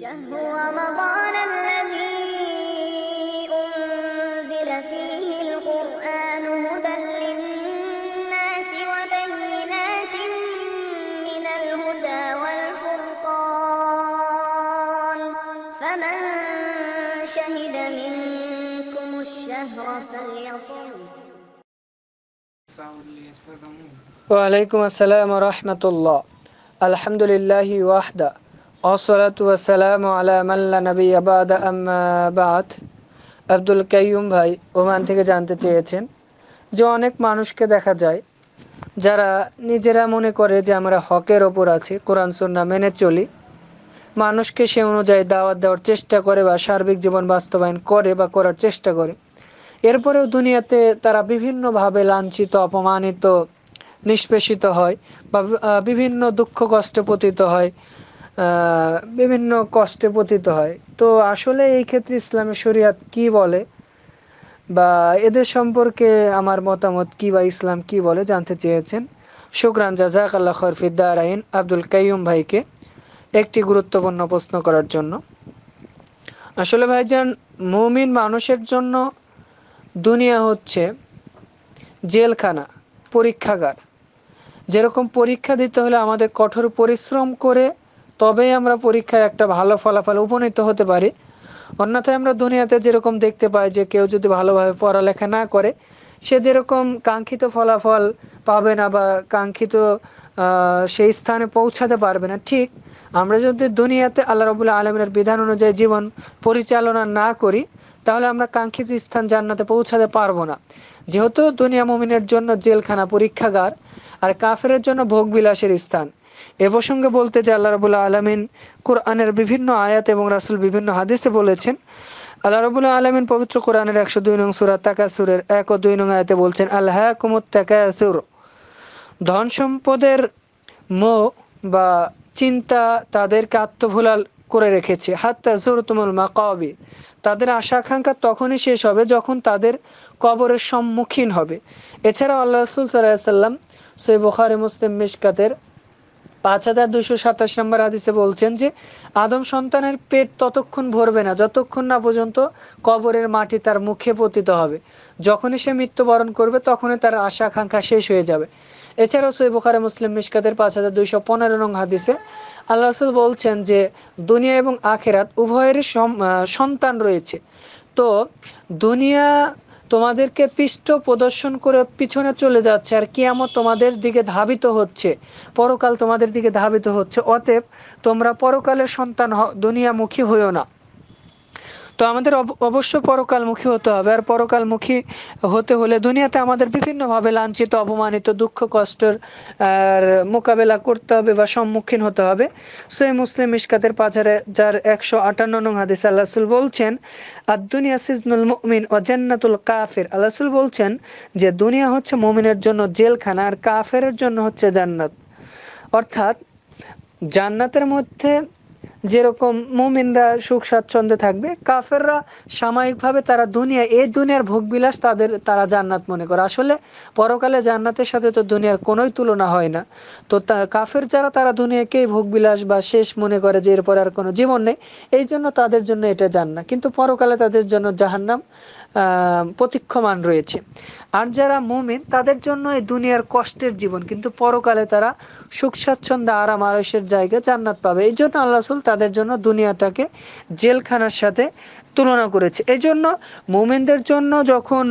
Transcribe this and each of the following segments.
شهر رمضان الذي أنزل فيه القرآن هدى للناس وبينات من الهدى والفرقان فمن شهد منكم الشهر فليصوم وعليكم السلام ورحمة الله الحمد لله وحده অসলাতাম আলামাল্লা আব্দুল কাইম ভাই ওমান থেকে জানতে চেয়েছেন যে অনেক মানুষকে দেখা যায় যারা নিজেরা মনে করে যে আমরা হকের ওপর আছি কোরআন সন্না মেনে চলি মানুষকে সে অনুযায়ী দাওয়াত দেওয়ার চেষ্টা করে বা সার্বিক জীবন বাস্তবায়ন করে বা করার চেষ্টা করে এরপরেও দুনিয়াতে তারা বিভিন্নভাবে লাঞ্ছিত অপমানিত নিষ্পেষিত হয় বা বিভিন্ন দুঃখ কষ্ট পতিত হয় বিভিন্ন কষ্টে পতিত হয় তো আসলে এই ক্ষেত্রে ইসলামী শরিয়াত কি বলে বা এদের সম্পর্কে আমার মতামত কি বা ইসলাম কি বলে জানতে চেয়েছেন শুকরান জাজাক আল্লাহ খরফিদ্দার আইন আব্দুল কাইম ভাইকে একটি গুরুত্বপূর্ণ প্রশ্ন করার জন্য আসলে ভাইজান মুমিন মানুষের জন্য দুনিয়া হচ্ছে জেলখানা পরীক্ষাগার যেরকম পরীক্ষা দিতে হলে আমাদের কঠোর পরিশ্রম করে তবেই আমরা পরীক্ষায় একটা ভালো ফলাফল উপনীত হতে পারি অন্যথায় আমরা দুনিয়াতে যেরকম দেখতে পাই যে কেউ যদি ভালোভাবে পড়ালেখা না করে সে যেরকম কাঙ্ক্ষিত ফলাফল পাবে না বা কাঙ্ক্ষিত সেই স্থানে পৌঁছাতে পারবে না ঠিক আমরা যদি দুনিয়াতে আল্লাহ রবুল্লা আলমের বিধান অনুযায়ী জীবন পরিচালনা না করি তাহলে আমরা কাঙ্ক্ষিত স্থান জান্নাতে পৌঁছাতে পারবো না যেহেতু দুনিয়া মুমিনের জন্য জেলখানা পরীক্ষাগার আর কাফেরের জন্য ভোগবিলাসের স্থান এ প্রসঙ্গে বলতে যে আল্লাহ রবুল্লাহ আলমিন কোরআনের বিভিন্ন আয়াত এবং রাসুল বিভিন্ন হাদিসে বলেছেন আল্লাহ রবুল্লাহ আলমিন পবিত্র কোরআনের একশো দুই নং সুরা তাকাসুরের এক ও দুই নং আয়াতে বলছেন আল্লাহ কুমুদ তাকাসুর ধন সম্পদের মো বা চিন্তা তাদেরকে আত্মভোলাল করে রেখেছে হাত তাজুর তুমুল মা কবি তাদের আশা আকাঙ্ক্ষা তখনই শেষ হবে যখন তাদের কবরের সম্মুখীন হবে এছাড়াও আল্লাহ রসুল সাল্লাহ সাল্লাম সৈবখারি মুসলিম মিশকাতের পাঁচ হাজার দুশো সাতাশ নম্বর হাদিসে বলছেন যে আদম সন্তানের পেট ততক্ষণ ভরবে না যতক্ষণ না পর্যন্ত কবরের মাটি তার মুখে পতিত হবে যখনই সে মৃত্যুবরণ করবে তখনই তার আশা আকাঙ্ক্ষা শেষ হয়ে যাবে এছাড়াও সৈবখারে মুসলিম মিসকাদের পাঁচ হাজার দুইশো পনেরো নং হাদিসে আল্লাহ রসুল বলছেন যে দুনিয়া এবং আখেরাত উভয়েরই সন্তান রয়েছে তো দুনিয়া তোমাদেরকে পৃষ্ঠ প্রদর্শন করে পিছনে চলে যাচ্ছে আর কিয়ামত তোমাদের দিকে ধাবিত হচ্ছে পরকাল তোমাদের দিকে ধাবিত হচ্ছে অতএব তোমরা পরকালের সন্তান দুনিয়ামুখী হইও না তো আমাদের অবশ্য পরকালমুখী হতে হবে আর পরকালমুখী হতে হলে দুনিয়াতে আমাদের বিভিন্নভাবে লাঞ্ছিত অপমানিত দুঃখ কষ্টের মোকাবেলা করতে হবে বা সম্মুখীন হতে হবে সোয়ে মুসলিম ইস্কাতের পাঁচারে যার একশো আটান্ন নং হাদিস আল্লাহসুল বলছেন দুনিয়া সিজনুল মমিন ও জেন্নাতুল কাফের আল্লাহসুল বলছেন যে দুনিয়া হচ্ছে মমিনের জন্য জেলখানা আর কাফের জন্য হচ্ছে জান্নাত অর্থাৎ জান্নাতের মধ্যে যেরকম মুমিনরা সুখ স্বাচ্ছন্দ্যে থাকবে কাফেররা সাময়িকভাবে তারা দুনিয়া এই দুনিয়ার ভোগবিলাস তাদের তারা জান্নাত মনে করে আসলে পরকালে জান্নাতের সাথে তো দুনিয়ার কোনোই তুলনা হয় না তো কাফের যারা তারা দুনিয়াকেই ভোগবিলাস বা শেষ মনে করে যে এরপর আর কোনো জীবন নেই এই জন্য তাদের জন্য এটা জান্নাত কিন্তু পরকালে তাদের জন্য জাহান্নাম প্রতীক্ষমান রয়েছে আর যারা মোমেন তাদের জন্য এই দুনিয়ার কষ্টের জীবন কিন্তু পরকালে তারা সুখ স্বাচ্ছন্দ্য আরাম আরসের জায়গা জান্নাত পাবে এই জন্য আল্লাহ তাদের জন্য দুনিয়াটাকে জেলখানার সাথে তুলনা করেছে এই জন্য মোমেনদের জন্য যখন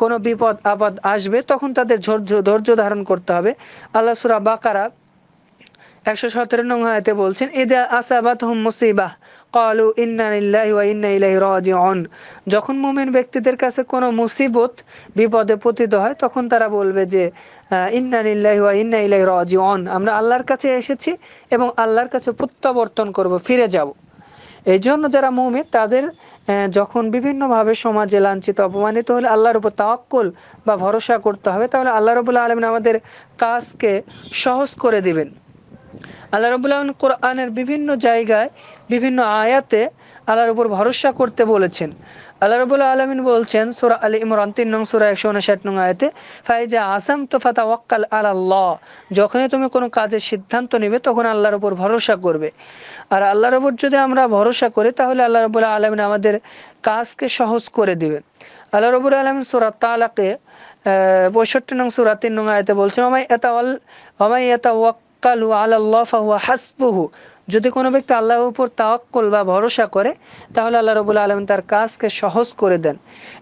কোনো বিপদ আপদ আসবে তখন তাদের ধৈর্য ধারণ করতে হবে আল্লাহ সুরা বাকারা একশো সতেরো নং আয়তে বলছেন এদের আসাবাত হুম মুসিবাহ কালু ইন্নাজিউন যখন মুমিন ব্যক্তিদের কাছে কোনো মুসিবত বিপদে পতিত হয় তখন তারা বলবে যে ইন্নানিল্লাহি ওয়া ইন্না ইলাইহি রাজিউন আমরা আল্লাহর কাছে এসেছি এবং আল্লাহর কাছে প্রত্যাবর্তন করব ফিরে যাব এই জন্য যারা মুমিন তাদের যখন বিভিন্নভাবে সমাজে লাঞ্ছিত অপমানিত হলে আল্লাহর উপর তাক্কল বা ভরসা করতে হবে তাহলে আল্লাহ রবুল্লা আলমিন আমাদের কাজকে সহজ করে দিবেন আল্লাহ রবুল্লাহ কোরআনের বিভিন্ন জায়গায় বিভিন্ন আয়াতে আল্লাহর উপর ভরসা করতে বলেছেন আল্লাহ রবুল্লা আলমিন বলছেন সুরা আলী ইমরান তিন নং সুরা একশো উনষাট নং আয়তে ফাইজা আসাম তো ফাতা ওয়াক্কাল আল্লাহ যখনই তুমি কোনো কাজের সিদ্ধান্ত নেবে তখন আল্লাহর উপর ভরসা করবে আর আল্লাহর উপর যদি আমরা ভরসা করি তাহলে আল্লাহ রবুল্লা আলমিন আমাদের কাজকে সহজ করে দেবে আল্লাহ রবুল আলমিন সুরা তালাকে পঁয়ষট্টি নং সুরা তিন নং আয়তে বলছেন আমায় এটা অমাই এটা ওয়াক তাওয়াক্কালু আলাল্লাহ ফাহুয়া হাসবুহু যদি কোনো ব্যক্তি আল্লাহর উপর তাওয়াক্কল বা ভরসা করে তাহলে আল্লাহ রবুল আলম তার কাজকে সহজ করে দেন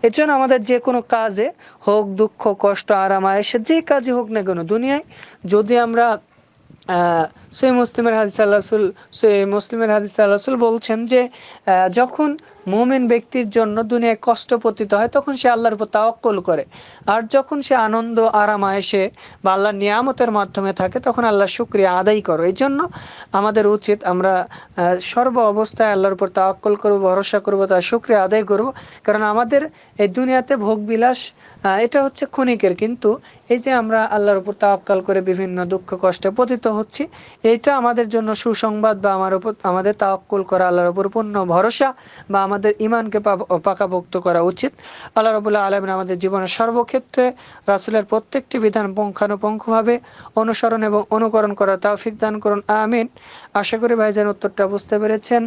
এর জন্য আমাদের যে কোনো কাজে হোক দুঃখ কষ্ট আরাম আয়েসে যে কাজই হোক না কেন দুনিয়ায় যদি আমরা সেই মুসলিমের হাদিস আল্লাহ সেই মুসলিমের হাদিস আল্লাহ বলছেন যে যখন মোমেন ব্যক্তির জন্য দুনিয়ায় কষ্ট পতিত হয় তখন সে আল্লাহর উপর তাওয়াক্কল করে আর যখন সে আনন্দ আরাম আয়েশে বা আল্লাহর নিয়ামতের মাধ্যমে থাকে তখন আল্লাহ শুক্রিয়া আদায় করো এই জন্য আমাদের উচিত আমরা সর্ব অবস্থায় আল্লাহর উপর তাওয়াক্কল করব ভরসা করব তার শুক্রিয়া আদায় করব কারণ আমাদের এই দুনিয়াতে ভোগবিলাস এটা হচ্ছে ক্ষণিকের কিন্তু এই যে আমরা আল্লাহর উপর তাওয়াক্কাল করে বিভিন্ন দুঃখ কষ্টে পতিত হচ্ছি এইটা আমাদের জন্য সুসংবাদ বা আমার উপর আমাদের তাওয়াক্কুল করা আল্লাহর উপর পূর্ণ ভরসা বা আমাদের ইমানকে পাকাভুক্ত করা উচিত আল্লাহ রবুল্লাহ আলমিন আমাদের জীবনের সর্বক্ষেত্রে রাসুলের প্রত্যেকটি বিধান পুঙ্খানুপুঙ্খভাবে অনুসরণ এবং অনুকরণ করা তাওফিক দান করুন আমিন আশা করি ভাইজান উত্তরটা বুঝতে পেরেছেন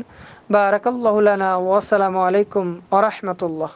বা রাকাল্লাহুলানা ওয়াসালামু আলাইকুম ওরহমতুল্লাহ